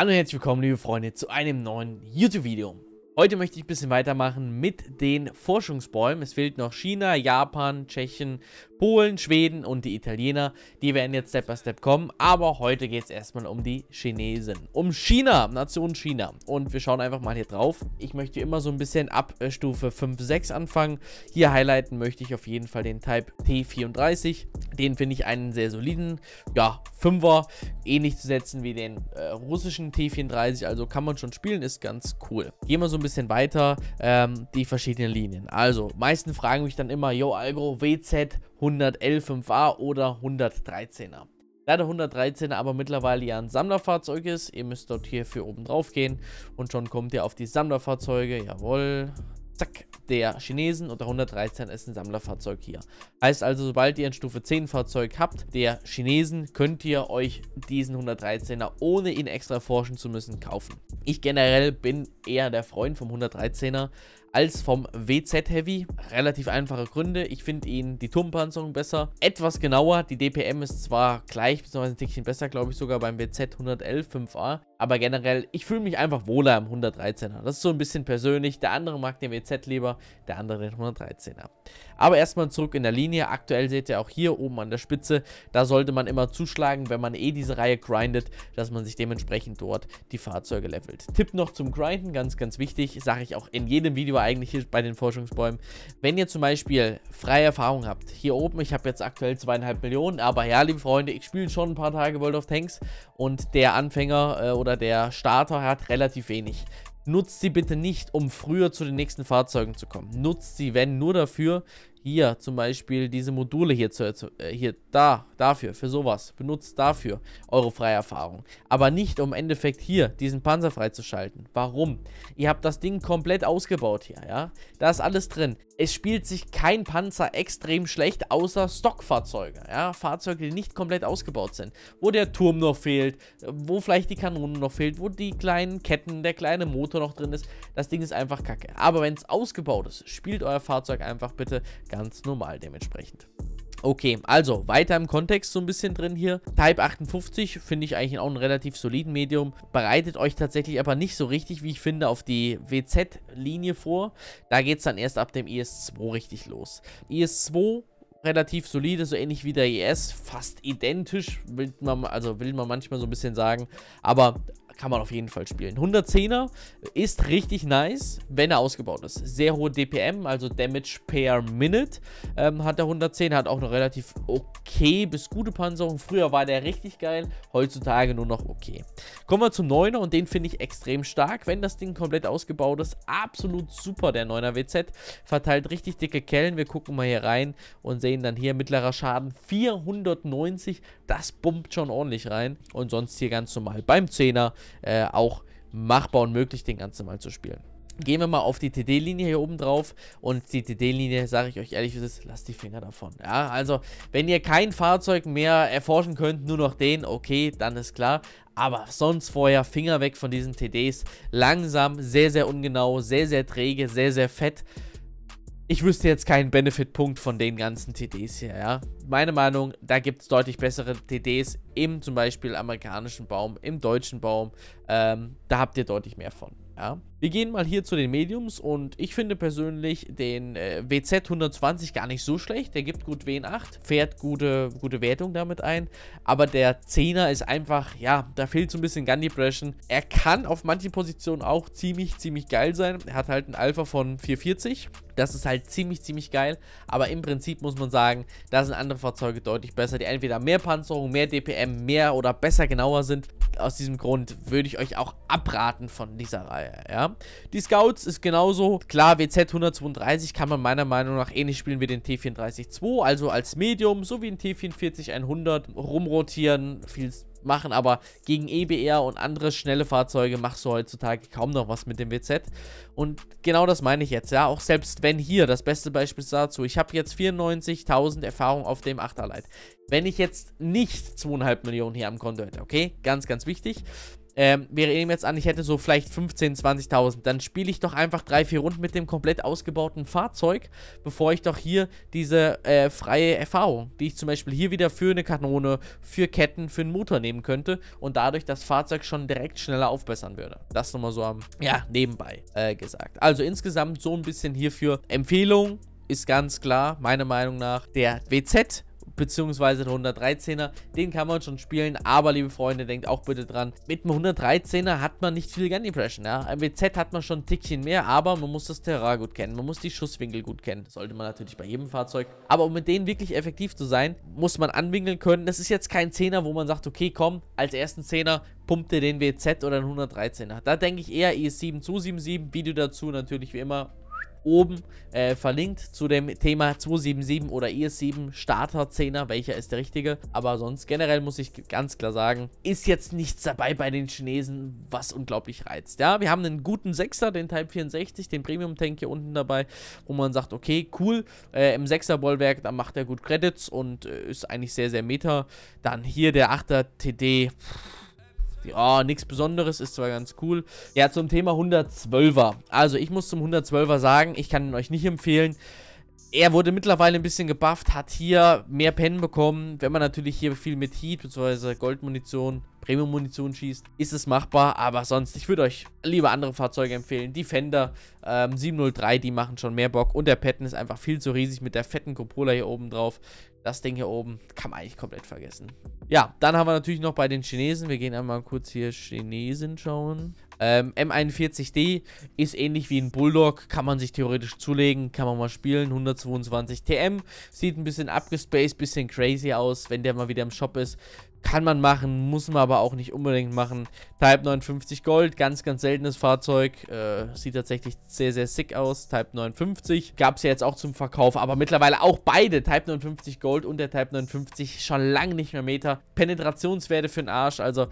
Hallo und herzlich willkommen, liebe Freunde, zu einem neuen YouTube-Video. Heute möchte ich ein bisschen weitermachen mit den Forschungsbäumen. Es fehlt noch China, Japan, Tschechien, Polen, Schweden und die Italiener. Die werden jetzt Step by Step kommen. Aber heute geht es erstmal um die Chinesen. Um China, Nation China. Und wir schauen einfach mal hier drauf. Ich möchte immer so ein bisschen ab äh, Stufe 5, 6 anfangen. Hier highlighten möchte ich auf jeden Fall den Type T34. Den finde ich einen sehr soliden, ja, 5er. Ähnlich eh zu setzen wie den äh, russischen T34. Also kann man schon spielen, ist ganz cool. Gehen wir so ein bisschen weiter, ähm, die verschiedenen Linien. Also, meisten fragen mich dann immer, yo Algo, WZ, 111.5a oder 113er. Da der 113er aber mittlerweile ja ein Sammlerfahrzeug ist, ihr müsst dort hier für oben drauf gehen und schon kommt ihr auf die Sammlerfahrzeuge, jawohl, zack, der Chinesen und der 113 ist ein Sammlerfahrzeug hier. Heißt also, sobald ihr ein Stufe 10 Fahrzeug habt, der Chinesen, könnt ihr euch diesen 113er, ohne ihn extra forschen zu müssen, kaufen. Ich generell bin eher der Freund vom 113er, als vom WZ Heavy. Relativ einfache Gründe. Ich finde ihn die Turmpanzerung besser. Etwas genauer. Die DPM ist zwar gleich, bzw. ein Tickchen besser, glaube ich, sogar beim WZ 111 5A. Aber generell, ich fühle mich einfach wohler im 113er. Das ist so ein bisschen persönlich. Der andere mag den WZ Z-Leber, der andere den 113er. Aber erstmal zurück in der Linie. Aktuell seht ihr auch hier oben an der Spitze, da sollte man immer zuschlagen, wenn man eh diese Reihe grindet, dass man sich dementsprechend dort die Fahrzeuge levelt. Tipp noch zum Grinden, ganz, ganz wichtig, sage ich auch in jedem Video eigentlich hier bei den Forschungsbäumen. Wenn ihr zum Beispiel freie Erfahrung habt, hier oben, ich habe jetzt aktuell zweieinhalb Millionen, aber ja, liebe Freunde, ich spiele schon ein paar Tage World of Tanks und der Anfänger äh, oder der Starter hat relativ wenig. Nutzt sie bitte nicht, um früher zu den nächsten Fahrzeugen zu kommen. Nutzt sie, wenn, nur dafür, hier zum Beispiel diese Module hier, zu, äh, hier da, dafür, für sowas. Benutzt dafür eure freie Erfahrung. Aber nicht, um im Endeffekt hier diesen Panzer freizuschalten. Warum? Ihr habt das Ding komplett ausgebaut hier, ja? Da ist alles drin. Es spielt sich kein Panzer extrem schlecht, außer Stockfahrzeuge, ja? Fahrzeuge, die nicht komplett ausgebaut sind. Wo der Turm noch fehlt, äh, wo vielleicht die Kanone noch fehlt, wo die kleinen Ketten, der kleine Motor noch drin ist. Das Ding ist einfach kacke. Aber wenn es ausgebaut ist, spielt euer Fahrzeug einfach bitte ganz normal dementsprechend. Okay, also weiter im Kontext so ein bisschen drin hier. Type 58 finde ich eigentlich auch ein relativ soliden Medium. Bereitet euch tatsächlich aber nicht so richtig, wie ich finde, auf die WZ-Linie vor. Da geht es dann erst ab dem IS-2 richtig los. IS-2 relativ solide, so ähnlich wie der IS, fast identisch, will man, also will man manchmal so ein bisschen sagen, aber kann man auf jeden Fall spielen. 110er ist richtig nice, wenn er ausgebaut ist. Sehr hohe DPM, also Damage per Minute ähm, hat der 110, hat auch eine relativ okay bis gute Panzerung. Früher war der richtig geil, heutzutage nur noch okay. Kommen wir zum 9er und den finde ich extrem stark, wenn das Ding komplett ausgebaut ist. Absolut super, der 9er WZ. Verteilt richtig dicke Kellen. Wir gucken mal hier rein und sehen dann hier mittlerer Schaden 490. Das bumpt schon ordentlich rein und sonst hier ganz normal beim 10er äh, auch machbar und möglich, den ganzen Mal zu spielen. Gehen wir mal auf die TD-Linie hier oben drauf und die TD-Linie, sage ich euch ehrlich, lasst die Finger davon. Ja, also wenn ihr kein Fahrzeug mehr erforschen könnt, nur noch den, okay, dann ist klar. Aber sonst vorher Finger weg von diesen TDs. Langsam, sehr, sehr ungenau, sehr, sehr träge, sehr, sehr fett ich wüsste jetzt keinen Benefit-Punkt von den ganzen TDs hier, ja. Meine Meinung, da gibt es deutlich bessere TDs im zum Beispiel amerikanischen Baum, im deutschen Baum. Ähm, da habt ihr deutlich mehr von. Ja. Wir gehen mal hier zu den Mediums und ich finde persönlich den äh, WZ 120 gar nicht so schlecht. Der gibt gut wn 8 fährt gute, gute Wertung damit ein. Aber der 10er ist einfach, ja, da fehlt so ein bisschen Gun Depression. Er kann auf manchen Positionen auch ziemlich, ziemlich geil sein. Er hat halt einen Alpha von 440. Das ist halt ziemlich, ziemlich geil. Aber im Prinzip muss man sagen, da sind andere Fahrzeuge deutlich besser, die entweder mehr Panzerung, mehr DPM, mehr oder besser genauer sind. Aus diesem Grund würde ich euch auch abraten von dieser Reihe ja. Die Scouts ist genauso. Klar, WZ-132 kann man meiner Meinung nach ähnlich eh spielen wie den T-34-2, also als Medium, so wie den T-44-100 rumrotieren, viel machen, aber gegen EBR und andere schnelle Fahrzeuge machst du heutzutage kaum noch was mit dem WZ. Und genau das meine ich jetzt, ja, auch selbst wenn hier, das beste Beispiel dazu, ich habe jetzt 94.000 Erfahrung auf dem Achterleit. Wenn ich jetzt nicht 2,5 Millionen hier am Konto hätte, okay, ganz, ganz wichtig, ähm, wir nehmen jetzt an, ich hätte so vielleicht 15.000, 20.000, dann spiele ich doch einfach 3, 4 Runden mit dem komplett ausgebauten Fahrzeug, bevor ich doch hier diese äh, freie Erfahrung, die ich zum Beispiel hier wieder für eine Kanone, für Ketten, für einen Motor nehmen könnte und dadurch das Fahrzeug schon direkt schneller aufbessern würde. Das nochmal so am, ja, nebenbei äh, gesagt. Also insgesamt so ein bisschen hierfür Empfehlung ist ganz klar, meiner Meinung nach, der WZ beziehungsweise den 113er. Den kann man schon spielen, aber liebe Freunde, denkt auch bitte dran, mit dem 113er hat man nicht viel Gun Impression. Ja? Ein WZ hat man schon ein Tickchen mehr, aber man muss das Terrain gut kennen, man muss die Schusswinkel gut kennen. sollte man natürlich bei jedem Fahrzeug. Aber um mit denen wirklich effektiv zu sein, muss man anwinkeln können. Das ist jetzt kein 10er, wo man sagt, okay, komm, als ersten 10er pumpt ihr den WZ oder den 113er. Da denke ich eher ES7 zu 77, Video dazu natürlich wie immer oben äh, verlinkt zu dem Thema 277 oder ES7 Starter 10er, welcher ist der richtige. Aber sonst generell muss ich ganz klar sagen, ist jetzt nichts dabei bei den Chinesen, was unglaublich reizt. Ja, wir haben einen guten 6er, den Type 64, den Premium Tank hier unten dabei, wo man sagt, okay, cool, äh, im 6er Bollwerk, da macht er gut Credits und äh, ist eigentlich sehr, sehr meta. Dann hier der 8er TD, pff, ja, nichts Besonderes, ist zwar ganz cool. Ja, zum Thema 112er. Also, ich muss zum 112er sagen, ich kann ihn euch nicht empfehlen er wurde mittlerweile ein bisschen gebufft, hat hier mehr Pen bekommen. Wenn man natürlich hier viel mit Heat bzw. Goldmunition, Premium-Munition schießt, ist es machbar. Aber sonst, ich würde euch lieber andere Fahrzeuge empfehlen. Defender ähm, 703, die machen schon mehr Bock. Und der Patten ist einfach viel zu riesig mit der fetten Coppola hier oben drauf. Das Ding hier oben kann man eigentlich komplett vergessen. Ja, dann haben wir natürlich noch bei den Chinesen. Wir gehen einmal kurz hier Chinesen schauen. Ähm, M41D ist ähnlich wie ein Bulldog, kann man sich theoretisch zulegen, kann man mal spielen. 122 TM, sieht ein bisschen abgespaced, bisschen crazy aus, wenn der mal wieder im Shop ist. Kann man machen, muss man aber auch nicht unbedingt machen. Type 59 Gold, ganz, ganz seltenes Fahrzeug. Äh, sieht tatsächlich sehr, sehr sick aus. Type 59 gab es ja jetzt auch zum Verkauf, aber mittlerweile auch beide, Type 59 Gold und der Type 59, schon lange nicht mehr Meter. Penetrationswerte für den Arsch, also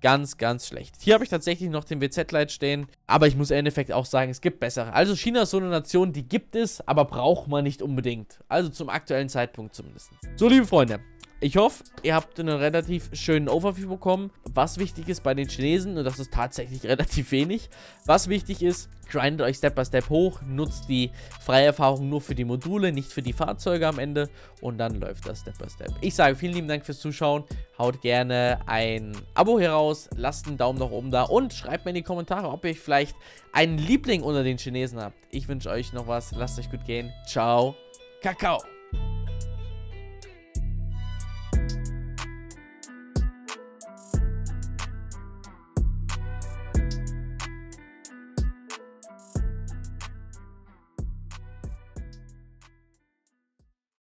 ganz, ganz schlecht. Hier habe ich tatsächlich noch den WZ-Light stehen, aber ich muss im Endeffekt auch sagen, es gibt bessere. Also China ist so eine Nation, die gibt es, aber braucht man nicht unbedingt. Also zum aktuellen Zeitpunkt zumindest. So, liebe Freunde, ich hoffe, ihr habt einen relativ schönen Overview bekommen, was wichtig ist bei den Chinesen und das ist tatsächlich relativ wenig. Was wichtig ist, grindet euch Step by Step hoch, nutzt die freie Erfahrung nur für die Module, nicht für die Fahrzeuge am Ende und dann läuft das Step by Step. Ich sage vielen lieben Dank fürs Zuschauen, haut gerne ein Abo heraus, lasst einen Daumen nach oben da und schreibt mir in die Kommentare, ob ihr vielleicht einen Liebling unter den Chinesen habt. Ich wünsche euch noch was, lasst euch gut gehen, ciao, Kakao.